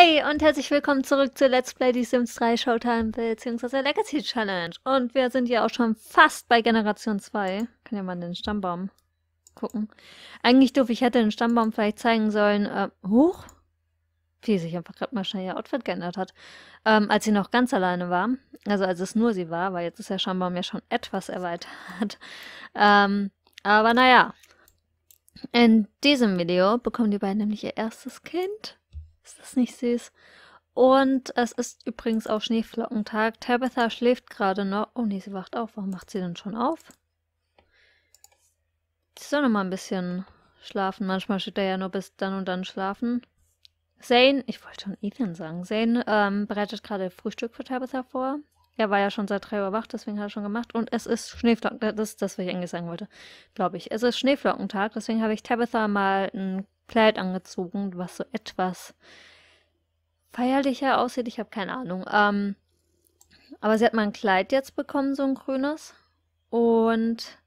Hey und herzlich willkommen zurück zu Let's Play die Sims 3 Showtime bzw. Legacy Challenge. Und wir sind ja auch schon fast bei Generation 2. Kann ja mal den Stammbaum gucken. Eigentlich doof, ich hätte den Stammbaum vielleicht zeigen sollen. Äh, hoch? Wie sich einfach gerade mal schnell ihr Outfit geändert hat. Ähm, als sie noch ganz alleine war. Also als es nur sie war, weil jetzt ist der Stammbaum ja schon etwas erweitert. ähm, aber naja. In diesem Video bekommen die beiden nämlich ihr erstes Kind. Ist das nicht süß? Und es ist übrigens auch Schneeflockentag. Tabitha schläft gerade noch. Oh nee, sie wacht auf. Warum macht sie denn schon auf? Sie soll noch mal ein bisschen schlafen. Manchmal steht er ja nur bis dann und dann schlafen. Zane, ich wollte schon Ethan sagen. Zane ähm, bereitet gerade Frühstück für Tabitha vor. Er war ja schon seit drei Uhr wach, deswegen hat er schon gemacht. Und es ist Schneeflockentag, das ist das, was ich eigentlich sagen wollte, glaube ich. Es ist Schneeflockentag, deswegen habe ich Tabitha mal ein Kleid angezogen, was so etwas feierlicher aussieht. Ich habe keine Ahnung. Ähm, aber sie hat mal ein Kleid jetzt bekommen, so ein grünes. Und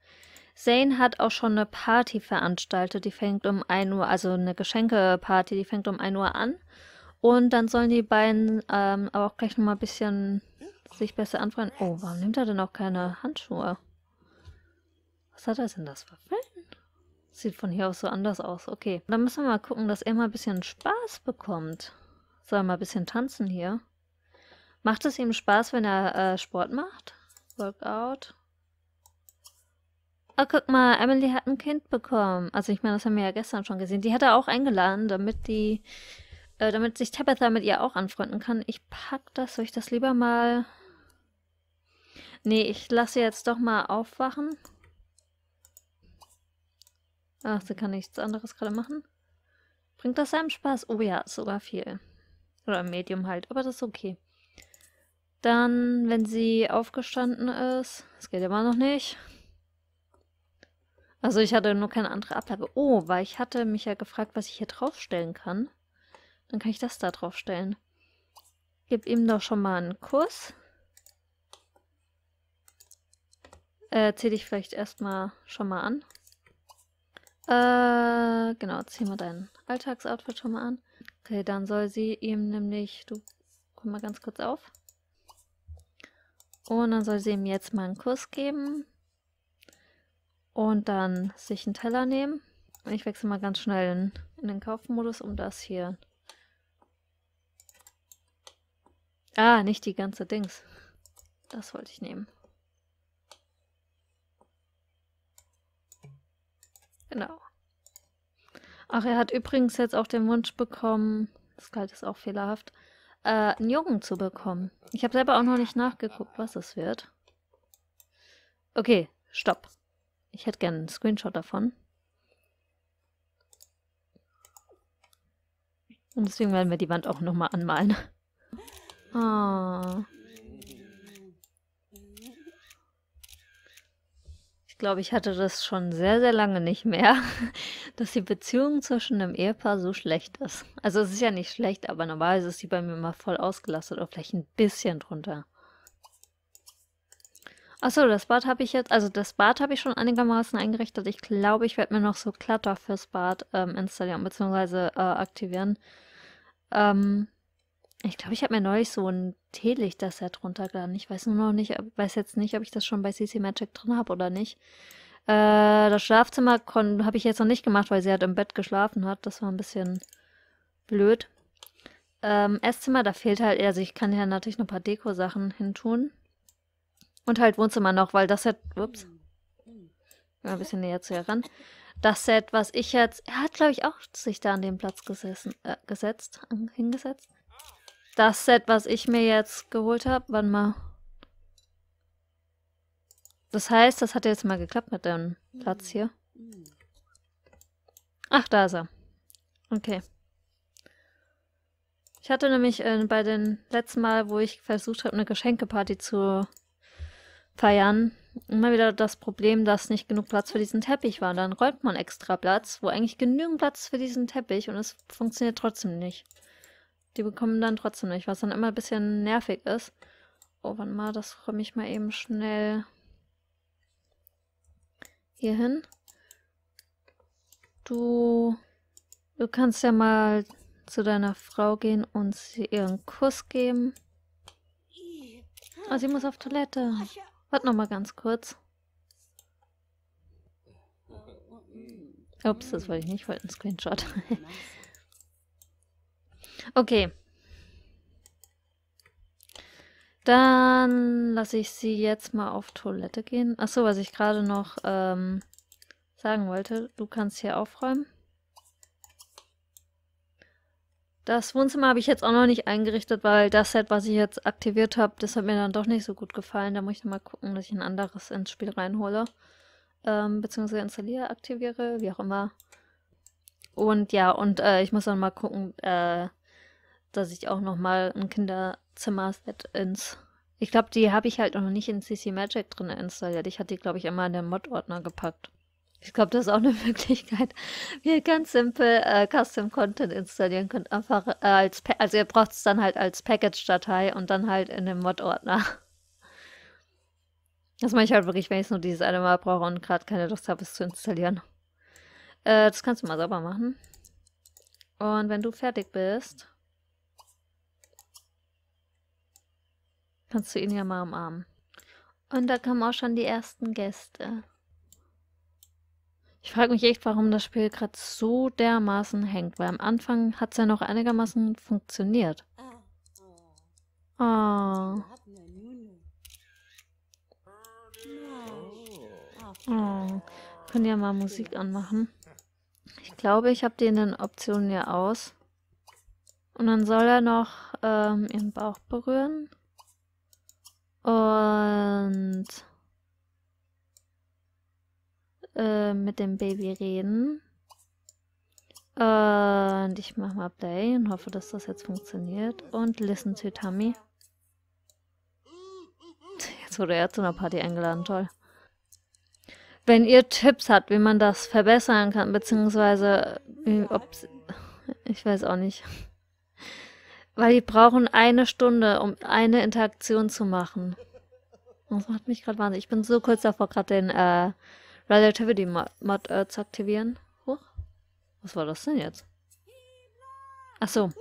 Zane hat auch schon eine Party veranstaltet, die fängt um 1 Uhr, also eine Geschenkeparty, die fängt um 1 Uhr an. Und dann sollen die beiden ähm, aber auch gleich nochmal ein bisschen sich besser anfreunden. Oh, warum nimmt er denn auch keine Handschuhe? Was hat er denn das für Film? Sieht von hier aus so anders aus. Okay, dann müssen wir mal gucken, dass er mal ein bisschen Spaß bekommt. Soll er mal ein bisschen tanzen hier? Macht es ihm Spaß, wenn er äh, Sport macht? Workout. Oh, guck mal, Emily hat ein Kind bekommen. Also ich meine, das haben wir ja gestern schon gesehen. Die hat er auch eingeladen, damit die, äh, damit sich Tabitha mit ihr auch anfreunden kann. Ich pack das, soll ich das lieber mal... Nee, ich lasse jetzt doch mal aufwachen. Ach, sie kann nichts anderes gerade machen. Bringt das einem Spaß? Oh ja, sogar viel. Oder Medium halt, aber das ist okay. Dann, wenn sie aufgestanden ist, das geht immer noch nicht. Also ich hatte nur keine andere Ablage. Oh, weil ich hatte mich ja gefragt, was ich hier draufstellen kann. Dann kann ich das da draufstellen. Gib ihm doch schon mal einen Kuss. Äh, zähl dich vielleicht erstmal schon mal an. Äh, genau, zieh mal dein Alltagsoutfit schon mal an. Okay, dann soll sie ihm nämlich, du komm mal ganz kurz auf. Und dann soll sie ihm jetzt mal einen Kuss geben. Und dann sich einen Teller nehmen. Und ich wechsle mal ganz schnell in, in den Kaufmodus, um das hier. Ah, nicht die ganze Dings. Das wollte ich nehmen. Genau. Ach, er hat übrigens jetzt auch den Wunsch bekommen, das galt ist auch fehlerhaft, äh, einen Jungen zu bekommen. Ich habe selber auch noch nicht nachgeguckt, was es wird. Okay, stopp. Ich hätte gerne einen Screenshot davon. Und deswegen werden wir die Wand auch nochmal anmalen. Oh. glaube, ich hatte das schon sehr, sehr lange nicht mehr, dass die Beziehung zwischen einem Ehepaar so schlecht ist. Also es ist ja nicht schlecht, aber normalerweise ist die bei mir immer voll ausgelastet oder vielleicht ein bisschen drunter. Achso, das Bad habe ich jetzt, also das Bad habe ich schon einigermaßen eingerichtet. Ich glaube, ich werde mir noch so Klatter fürs Bad ähm, installieren bzw. Äh, aktivieren. Ähm, ich glaube, ich habe mir neulich so ein Teelichter-Set runtergeladen. Ich weiß nur noch nicht, weiß jetzt nicht, ob ich das schon bei CC Magic drin habe oder nicht. Äh, das Schlafzimmer habe ich jetzt noch nicht gemacht, weil sie halt im Bett geschlafen hat. Das war ein bisschen blöd. Ähm, Esszimmer, da fehlt halt, eher, also ich kann ja natürlich noch ein paar Deko-Sachen hintun. Und halt Wohnzimmer noch, weil das Set, ups, ein bisschen näher zu ihr ran. Das Set, was ich jetzt, er hat glaube ich auch sich da an dem Platz gesessen, äh, gesetzt, hingesetzt das Set, was ich mir jetzt geholt habe, wann mal? Das heißt, das hat jetzt mal geklappt mit dem Platz hier. Ach, da ist er. Okay. Ich hatte nämlich äh, bei den letzten Mal, wo ich versucht habe, eine Geschenkeparty zu feiern, immer wieder das Problem, dass nicht genug Platz für diesen Teppich war. Und dann räumt man extra Platz, wo eigentlich genügend Platz für diesen Teppich und es funktioniert trotzdem nicht die bekommen dann trotzdem nicht, was dann immer ein bisschen nervig ist. Oh, warte mal, das räume ich mal eben schnell hier hin. Du, du kannst ja mal zu deiner Frau gehen und sie ihren Kuss geben. Oh, sie muss auf Toilette. Warte noch mal ganz kurz. Ups, das wollte ich nicht, ich wollte einen Screenshot. Okay. Dann lasse ich sie jetzt mal auf Toilette gehen. Achso, was ich gerade noch ähm, sagen wollte. Du kannst hier aufräumen. Das Wohnzimmer habe ich jetzt auch noch nicht eingerichtet, weil das Set, was ich jetzt aktiviert habe, das hat mir dann doch nicht so gut gefallen. Da muss ich mal gucken, dass ich ein anderes ins Spiel reinhole. Ähm, beziehungsweise installiere, aktiviere, wie auch immer. Und ja, und äh, ich muss dann mal gucken, äh, dass ich auch noch mal ein Kinderzimmer-Set ins... Ich glaube, die habe ich halt noch nicht in CC Magic drin installiert. Ich hatte die, glaube ich, immer in den Mod-Ordner gepackt. Ich glaube, das ist auch eine Möglichkeit, wie ihr ganz simpel äh, Custom Content installieren könnt. Einfach äh, als, pa also ihr braucht es dann halt als Package-Datei und dann halt in den Mod-Ordner. Das mache ich halt wirklich, wenn ich es nur dieses eine Mal brauche und gerade keine Lust habe, es zu installieren. Äh, das kannst du mal sauber machen. Und wenn du fertig bist, Kannst du ihn ja mal umarmen. Und da kommen auch schon die ersten Gäste. Ich frage mich echt, warum das Spiel gerade so dermaßen hängt, weil am Anfang hat es ja noch einigermaßen funktioniert. Oh. Oh. Können ja mal Musik anmachen. Ich glaube, ich habe die in den Optionen ja aus. Und dann soll er noch ähm, ihren Bauch berühren. mit dem Baby reden. Und ich mache mal Play und hoffe, dass das jetzt funktioniert. Und listen to Tummy. Jetzt wurde er zu einer Party eingeladen, toll. Wenn ihr Tipps habt, wie man das verbessern kann, beziehungsweise, ob ich weiß auch nicht. Weil die brauchen eine Stunde, um eine Interaktion zu machen. Das macht mich gerade wahnsinnig. Ich bin so kurz davor, gerade den äh, Relativity Mod äh, zu aktivieren. Huch. Was war das denn jetzt? Ach so.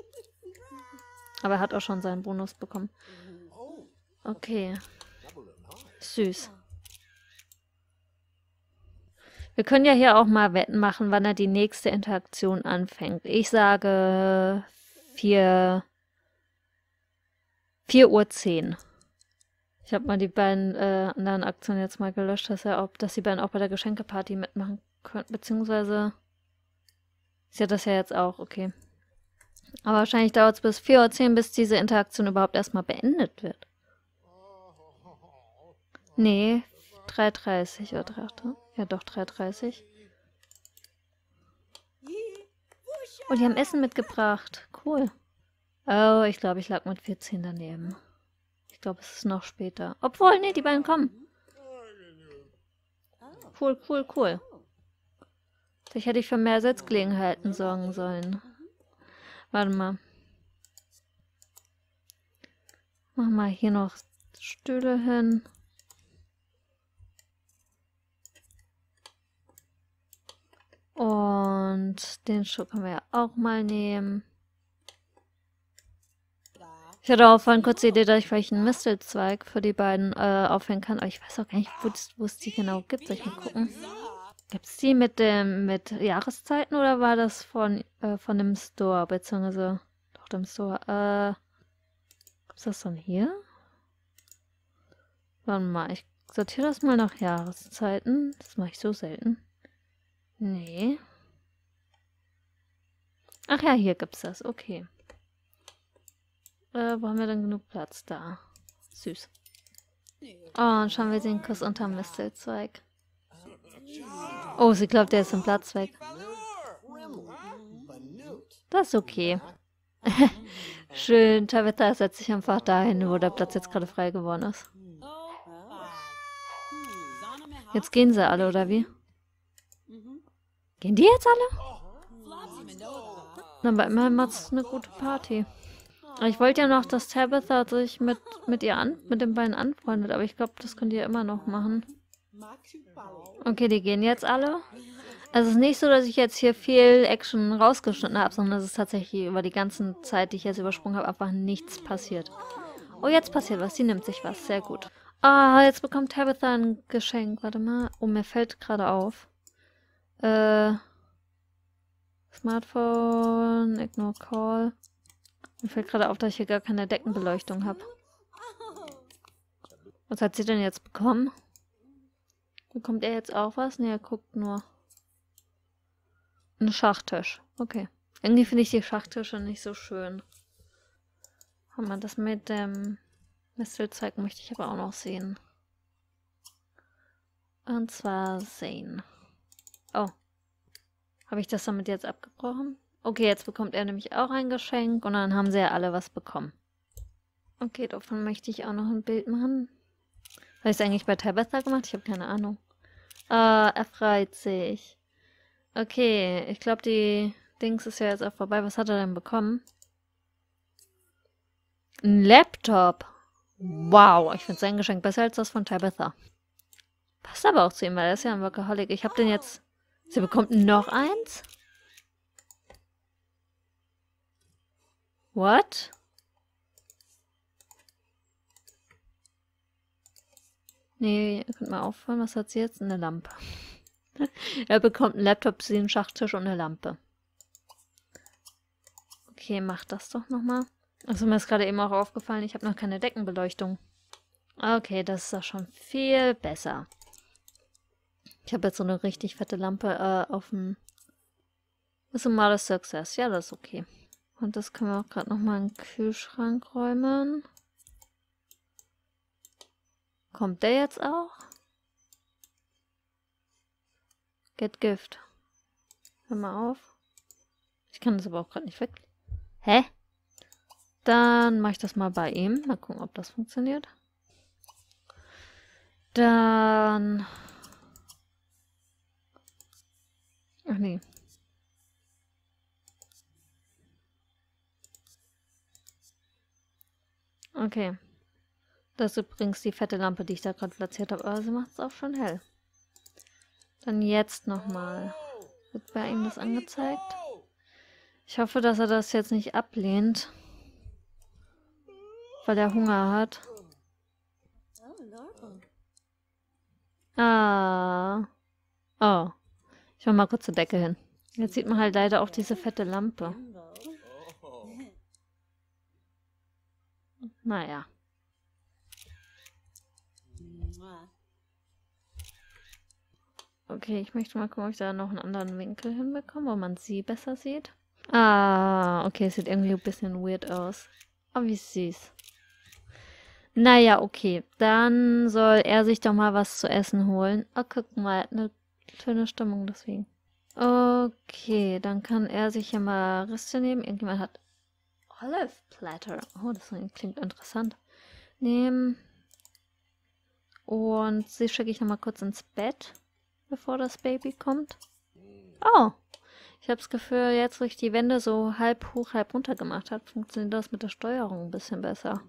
Aber er hat auch schon seinen Bonus bekommen. Okay. Süß. Wir können ja hier auch mal Wetten machen, wann er die nächste Interaktion anfängt. Ich sage 4, 4 Uhr 10. Ich habe mal die beiden äh, anderen Aktionen jetzt mal gelöscht, dass, er ob, dass die beiden auch bei der Geschenkeparty mitmachen könnten, Beziehungsweise ist ja das ja jetzt auch, okay. Aber wahrscheinlich dauert es bis 4.10 Uhr, bis diese Interaktion überhaupt erstmal beendet wird. Nee, 3.30 Uhr oder Ja, doch, 3.30 Uhr. Oh, die haben Essen mitgebracht. Cool. Oh, ich glaube, ich lag mit 14 daneben glaube, es ist noch später. Obwohl, nee, die beiden kommen. Cool, cool, cool. Vielleicht hätte ich für mehr Sitzgelegenheiten sorgen sollen. Warte mal. Mach mal hier noch Stühle hin. Und den Schuh können wir ja auch mal nehmen. Ich hatte auch vorhin kurz die Idee, dass ich vielleicht einen Mistelzweig für die beiden äh, aufhängen kann. Aber ich weiß auch gar nicht, wo es die genau gibt. Soll ich mal gucken? Gibt es die mit dem mit Jahreszeiten oder war das von, äh, von dem Store? Beziehungsweise doch dem Store. Äh, gibt's das dann hier? Warte mal, ich sortiere das mal nach Jahreszeiten. Das mache ich so selten. Nee. Ach ja, hier gibt's das. Okay. Äh, wo haben wir dann genug Platz da? Süß. Oh, ah, und schauen wir den Kuss unterm Mistelzweig. Oh, sie glaubt, der ist im Platz weg. Das ist okay. Schön, Tavita setzt sich einfach dahin, wo der Platz jetzt gerade frei geworden ist. Jetzt gehen sie alle, oder wie? Gehen die jetzt alle? Na, bei mir es eine gute Party. Ich wollte ja noch, dass Tabitha sich mit, mit ihr an, mit den beiden anfreundet, aber ich glaube, das könnt ihr immer noch machen. Okay, die gehen jetzt alle. Also es ist nicht so, dass ich jetzt hier viel Action rausgeschnitten habe, sondern es ist tatsächlich über die ganze Zeit, die ich jetzt übersprungen habe, einfach nichts passiert. Oh, jetzt passiert was. Sie nimmt sich was. Sehr gut. Ah, jetzt bekommt Tabitha ein Geschenk. Warte mal. Oh, mir fällt gerade auf. Äh. Smartphone, ignore call. Mir fällt gerade auf, dass ich hier gar keine Deckenbeleuchtung habe. Was hat sie denn jetzt bekommen? Bekommt er jetzt auch was? Ne, er guckt nur. Ein Schachtisch. Okay. Irgendwie finde ich die Schachtische nicht so schön. Haben wir das mit dem Mistelzeug möchte ich aber auch noch sehen. Und zwar sehen. Oh. Habe ich das damit jetzt abgebrochen? Okay, jetzt bekommt er nämlich auch ein Geschenk und dann haben sie ja alle was bekommen. Okay, davon möchte ich auch noch ein Bild machen. Habe ich es eigentlich bei Tabitha gemacht? Ich habe keine Ahnung. Äh, er freut sich. Okay, ich glaube, die Dings ist ja jetzt auch vorbei. Was hat er denn bekommen? Ein Laptop. Wow, ich finde sein Geschenk besser als das von Tabitha. Passt aber auch zu ihm, weil er ist ja ein Workaholic. Ich habe den jetzt... Sie bekommt noch eins? What? Nee, ihr könnt mal aufhören. Was hat sie jetzt? Eine Lampe. er bekommt einen Laptop, sie einen Schachtisch und eine Lampe. Okay, mach das doch nochmal. Also mir ist gerade eben auch aufgefallen, ich habe noch keine Deckenbeleuchtung. Okay, das ist doch schon viel besser. Ich habe jetzt so eine richtig fette Lampe äh, auf dem... Das ist ein Success. Ja, das ist okay. Und das können wir auch gerade nochmal in den Kühlschrank räumen. Kommt der jetzt auch? Get Gift. Hör mal auf. Ich kann das aber auch gerade nicht weg. Hä? Dann mache ich das mal bei ihm. Mal gucken, ob das funktioniert. Dann... Ach nee, Okay. Das ist übrigens die fette Lampe, die ich da gerade platziert habe. Aber sie also macht es auch schon hell. Dann jetzt nochmal. Wird bei ihm das angezeigt? Ich hoffe, dass er das jetzt nicht ablehnt. Weil er Hunger hat. Ah. Oh. Ich mach mal kurz zur Decke hin. Jetzt sieht man halt leider auch diese fette Lampe. Naja. Okay, ich möchte mal gucken, ob ich da noch einen anderen Winkel hinbekomme, wo man sie besser sieht. Ah, okay, es sieht irgendwie ein bisschen weird aus. Aber wie süß. Naja, okay. Dann soll er sich doch mal was zu essen holen. Oh, guck mal, er hat eine schöne Stimmung deswegen. Okay, dann kann er sich ja mal Reste nehmen. Irgendjemand hat Olive Platter. Oh, das klingt interessant. Nehmen. Und sie schicke ich nochmal kurz ins Bett, bevor das Baby kommt. Oh, ich habe das Gefühl, jetzt, wo ich die Wände so halb hoch, halb runter gemacht habe, funktioniert das mit der Steuerung ein bisschen besser.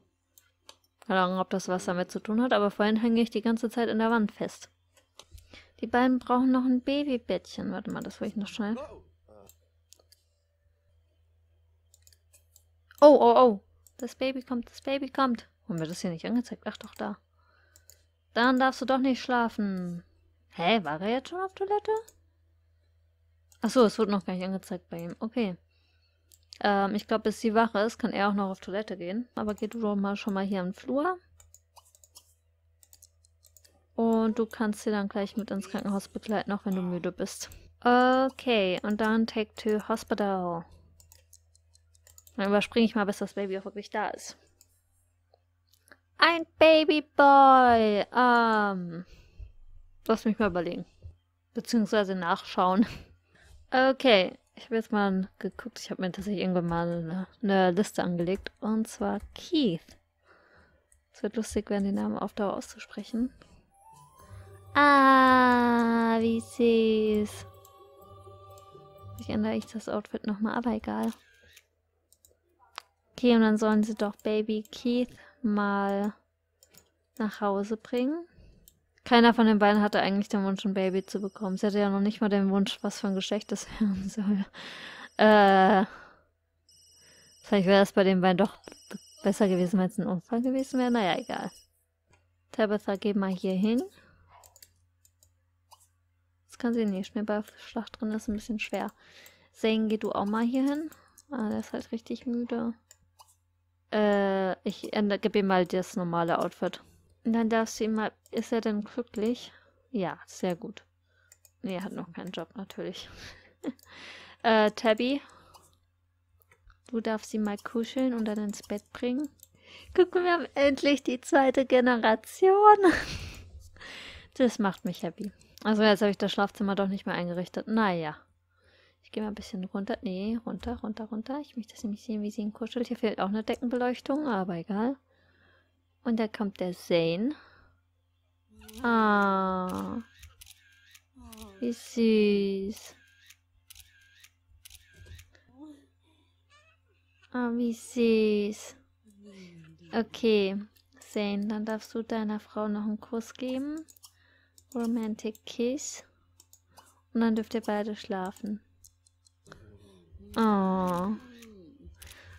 Keine Ahnung, ob das was damit zu tun hat, aber vorhin hänge ich die ganze Zeit in der Wand fest. Die beiden brauchen noch ein Babybettchen. Warte mal, das will ich noch schnell. Oh, oh, oh. Das Baby kommt, das Baby kommt. Haben wir das hier nicht angezeigt? Ach doch, da. Dann darfst du doch nicht schlafen. Hä, war er jetzt schon auf Toilette? Achso, es wurde noch gar nicht angezeigt bei ihm. Okay. Ähm, ich glaube, bis sie wach ist, kann er auch noch auf Toilette gehen. Aber geh du doch mal schon mal hier im Flur. Und du kannst sie dann gleich mit ins Krankenhaus begleiten, auch wenn du müde bist. Okay, und dann take to hospital. Dann überspringe ich mal, bis das Baby auch wirklich da ist. Ein Babyboy. Ähm. Lass mich mal überlegen. Beziehungsweise nachschauen. Okay, ich habe jetzt mal geguckt. Ich habe mir tatsächlich irgendwann mal eine, eine, Liste angelegt. Und zwar Keith. Es wird lustig werden, den Namen auf Dauer auszusprechen. Ah, wie süß. Ich ändere ich das Outfit nochmal, aber egal. Okay, und dann sollen sie doch Baby Keith mal nach Hause bringen. Keiner von den beiden hatte eigentlich den Wunsch, ein Baby zu bekommen. Sie hatte ja noch nicht mal den Wunsch, was für ein Geschlecht das werden soll. Äh, vielleicht wäre das bei den beiden doch besser gewesen, wenn es ein Unfall gewesen wäre. Naja, egal. Tabitha, geh mal hier hin. Das kann sie nicht mehr. Bei Schlacht drin das ist ein bisschen schwer. Zane, geh du auch mal hier hin. Ah, der ist halt richtig müde. Äh, ich gebe ihm mal das normale Outfit. Und dann darfst du ihm mal. Ist er denn glücklich? Ja, sehr gut. Nee, er hat noch keinen Job, natürlich. äh, Tabby. Du darfst sie mal kuscheln und dann ins Bett bringen. Guck, wir haben endlich die zweite Generation. das macht mich happy. Also jetzt habe ich das Schlafzimmer doch nicht mehr eingerichtet. Naja. Ich gehe mal ein bisschen runter. Nee, runter, runter, runter. Ich möchte das nämlich sehen, wie sie ihn kuschelt. Hier fehlt auch eine Deckenbeleuchtung, aber egal. Und da kommt der Zane. Ah. Wie süß. Ah, wie süß. Okay. Zane, dann darfst du deiner Frau noch einen Kuss geben. Romantic Kiss. Und dann dürft ihr beide schlafen. Oh.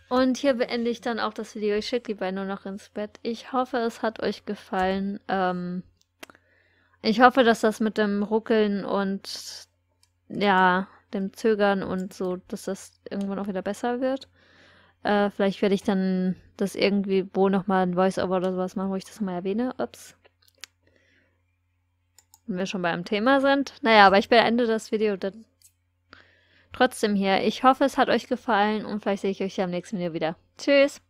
Und hier beende ich dann auch das Video. Ich schicke die beiden nur noch ins Bett. Ich hoffe, es hat euch gefallen. Ähm, ich hoffe, dass das mit dem Ruckeln und ja, dem Zögern und so, dass das irgendwann auch wieder besser wird. Äh, vielleicht werde ich dann das irgendwie wo nochmal ein Voice-Over oder sowas machen, wo ich das nochmal erwähne. Ups. Wenn wir schon beim Thema sind. Naja, aber ich beende das Video dann trotzdem hier. Ich hoffe, es hat euch gefallen und vielleicht sehe ich euch ja im nächsten Video wieder. Tschüss!